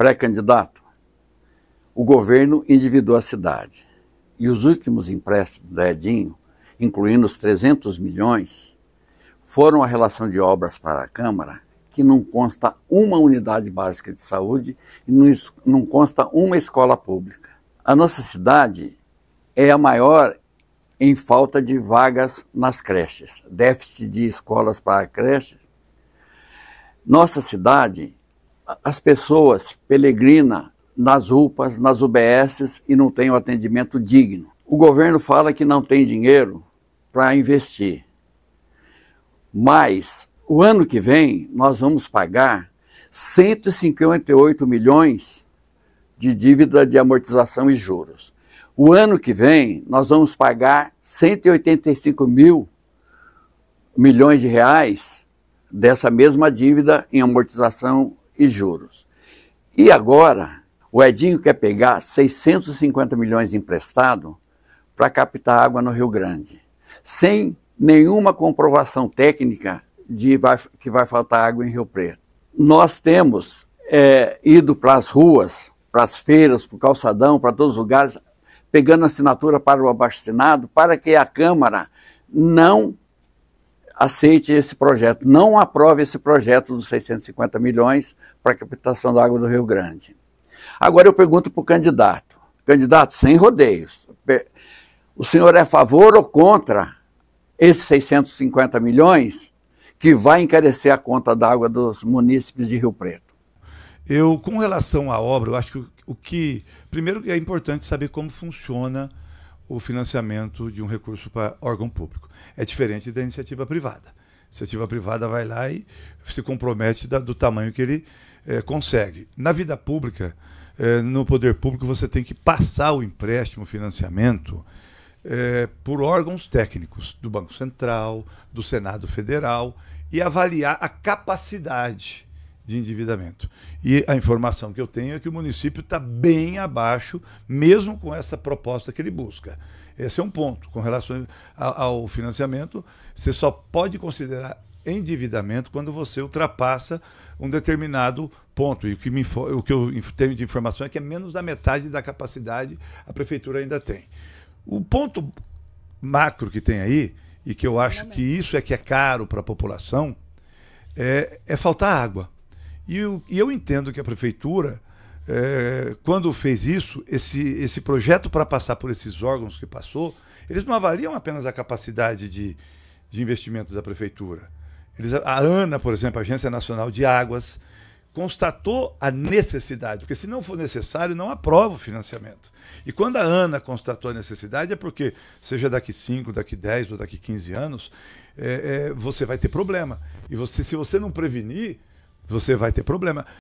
pré-candidato, o governo endividou a cidade. E os últimos empréstimos do Edinho, incluindo os 300 milhões, foram a relação de obras para a Câmara, que não consta uma unidade básica de saúde e não, não consta uma escola pública. A nossa cidade é a maior em falta de vagas nas creches, déficit de escolas para creches. Nossa cidade as pessoas peregrina nas UPAs, nas UBSs e não tem o um atendimento digno. O governo fala que não tem dinheiro para investir. Mas o ano que vem nós vamos pagar 158 milhões de dívida de amortização e juros. O ano que vem nós vamos pagar 185 mil milhões de reais dessa mesma dívida em amortização e juros. E agora, o Edinho quer pegar 650 milhões emprestado para captar água no Rio Grande, sem nenhuma comprovação técnica de vai, que vai faltar água em Rio Preto. Nós temos é, ido para as ruas, para as feiras, para o calçadão, para todos os lugares, pegando assinatura para o abastinado, para que a Câmara não aceite esse projeto, não aprove esse projeto dos 650 milhões para a captação da água do Rio Grande. Agora eu pergunto para o candidato, candidato sem rodeios, o senhor é a favor ou contra esses 650 milhões que vai encarecer a conta da água dos munícipes de Rio Preto? Eu, com relação à obra, eu acho que o que. Primeiro é importante saber como funciona o financiamento de um recurso para órgão público. É diferente da iniciativa privada. A iniciativa privada vai lá e se compromete da, do tamanho que ele é, consegue. Na vida pública, é, no poder público, você tem que passar o empréstimo, o financiamento, é, por órgãos técnicos do Banco Central, do Senado Federal e avaliar a capacidade de endividamento. E a informação que eu tenho é que o município está bem abaixo, mesmo com essa proposta que ele busca. Esse é um ponto. Com relação ao financiamento, você só pode considerar endividamento quando você ultrapassa um determinado ponto. E o que, me, o que eu tenho de informação é que é menos da metade da capacidade a prefeitura ainda tem. O ponto macro que tem aí, e que eu acho que isso é que é caro para a população, é, é faltar água. E eu, e eu entendo que a prefeitura, é, quando fez isso, esse, esse projeto para passar por esses órgãos que passou, eles não avaliam apenas a capacidade de, de investimento da prefeitura. Eles, a ANA, por exemplo, a Agência Nacional de Águas, constatou a necessidade, porque se não for necessário, não aprova o financiamento. E quando a ANA constatou a necessidade, é porque, seja daqui 5, daqui 10 ou daqui 15 anos, é, é, você vai ter problema. E você, se você não prevenir, você vai ter problema.